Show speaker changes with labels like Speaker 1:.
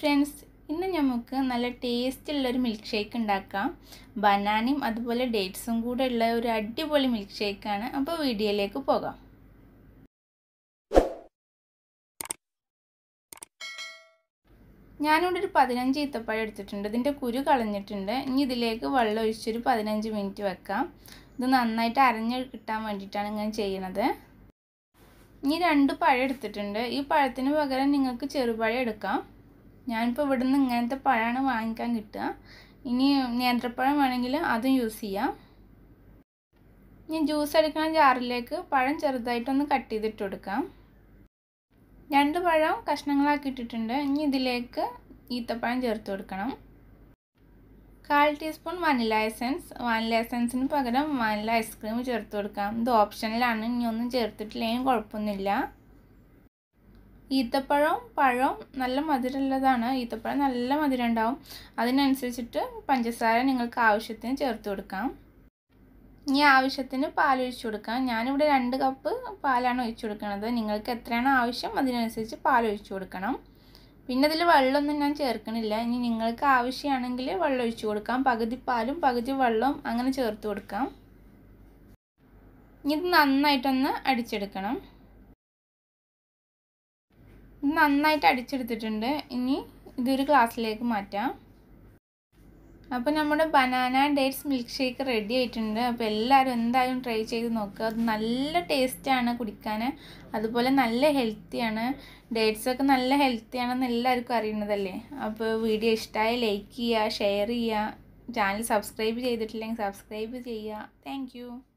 Speaker 1: friends ഇന്ന് നമുക്ക് നല്ല ടേസ്റ്റുള്ളൊരു മിൽക്ക് ഷേക്ക് ഉണ്ടാക്കാം ബനാനയും അതുപോലെ ഡേറ്റ്സും കൂടെ ഉള്ള ഒരു അടിപൊളി മിൽക്ക് ഷേക്കാണ് അപ്പോൾ വീഡിയോയിലേക്ക് പോകാം ഞാനിവിടെ ഒരു പതിനഞ്ച് ഈത്തപ്പഴം എടുത്തിട്ടുണ്ട് ഇതിൻ്റെ കുരു കളഞ്ഞിട്ടുണ്ട് ഇനി ഇതിലേക്ക് വെള്ളം ഒഴിച്ചൊരു പതിനഞ്ച് മിനിറ്റ് വെക്കാം ഇത് നന്നായിട്ട് അരഞ്ഞ് കിട്ടാൻ വേണ്ടിയിട്ടാണ് ഇങ്ങനെ ചെയ്യുന്നത് ഇനി രണ്ട് പഴം എടുത്തിട്ടുണ്ട് ഈ പഴത്തിന് പകരം നിങ്ങൾക്ക് ചെറുപഴം എടുക്കാം ഞാനിപ്പോൾ ഇവിടെ നിന്ന് ഇങ്ങനത്തെ പഴമാണ് വാങ്ങിക്കാൻ കിട്ടുക ഇനി നേന്ത്രപ്പഴം വേണമെങ്കിൽ അതും യൂസ് ചെയ്യാം ഇനി ജ്യൂസ് എടുക്കാൻ ജാറിലേക്ക് പഴം ചെറുതായിട്ടൊന്ന് കട്ട് ചെയ്തിട്ട് കൊടുക്കാം രണ്ട് പഴം കഷ്ണങ്ങളാക്കി ഇട്ടിട്ടുണ്ട് ഇനി ഇതിലേക്ക് ഈത്തപ്പഴം ചേർത്ത് കൊടുക്കണം കാൽ ടീസ്പൂൺ വനില എസൻസ് വനില എസൻസിന് പകരം വനില ഐസ്ക്രീം ചേർത്ത് കൊടുക്കാം ഇത് ഓപ്ഷനിലാണ് ഇനി ഒന്നും ചേർത്തിട്ടില്ലെങ്കിൽ കുഴപ്പമൊന്നുമില്ല ഈത്തപ്പഴവും പഴം നല്ല മധുരമുള്ളതാണ് ഈത്തപ്പഴം നല്ല മധുരം ഉണ്ടാവും അതിനനുസരിച്ചിട്ട് പഞ്ചസാര നിങ്ങൾക്ക് ആവശ്യത്തിന് ചേർത്ത് കൊടുക്കാം ഇനി ആവശ്യത്തിന് പാൽ ഒഴിച്ചു കൊടുക്കാം ഞാനിവിടെ രണ്ട് കപ്പ് പാലാണ് ഒഴിച്ചു കൊടുക്കുന്നത് നിങ്ങൾക്ക് എത്രയാണ് ആവശ്യം അതിനനുസരിച്ച് പാൽ ഒഴിച്ചു കൊടുക്കണം പിന്നെ അതിൽ വെള്ളമൊന്നും ഞാൻ ചേർക്കണില്ല ഇനി നിങ്ങൾക്ക് ആവശ്യമാണെങ്കിൽ വെള്ളം ഒഴിച്ചു കൊടുക്കാം പകുതി പാലും പകുതി വെള്ളവും അങ്ങനെ ചേർത്ത് കൊടുക്കാം ഇത് നന്നായിട്ടൊന്ന് അടിച്ചെടുക്കണം നന്നായിട്ട് അടിച്ചെടുത്തിട്ടുണ്ട് ഇനി ഇതൊരു ഗ്ലാസ്സിലേക്ക് മാറ്റാം അപ്പോൾ നമ്മുടെ banana dates milkshake ready ആയിട്ടുണ്ട് അപ്പോൾ എല്ലാവരും എന്തായാലും ട്രൈ ചെയ്ത് നോക്കുക അത് നല്ല ടേസ്റ്റാണ് കുടിക്കാൻ അതുപോലെ നല്ല ഹെൽത്തിയാണ് ഡേറ്റ്സൊക്കെ നല്ല ഹെൽത്തിയാണെന്ന് എല്ലാവർക്കും അറിയുന്നതല്ലേ അപ്പോൾ വീഡിയോ ഇഷ്ടമായി ലൈക്ക് ചെയ്യുക ഷെയർ ചെയ്യുക ചാനൽ സബ്സ്ക്രൈബ് ചെയ്തിട്ടില്ലെങ്കിൽ സബ്സ്ക്രൈബ് ചെയ്യുക താങ്ക്